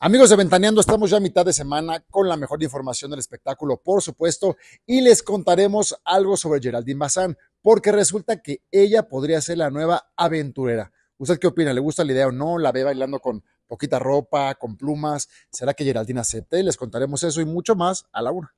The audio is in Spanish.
Amigos de Ventaneando, estamos ya a mitad de semana con la mejor información del espectáculo, por supuesto, y les contaremos algo sobre Geraldine Bazán, porque resulta que ella podría ser la nueva aventurera. ¿Usted qué opina? ¿Le gusta la idea o no? ¿La ve bailando con poquita ropa, con plumas? ¿Será que Geraldine acepte? Les contaremos eso y mucho más a la una.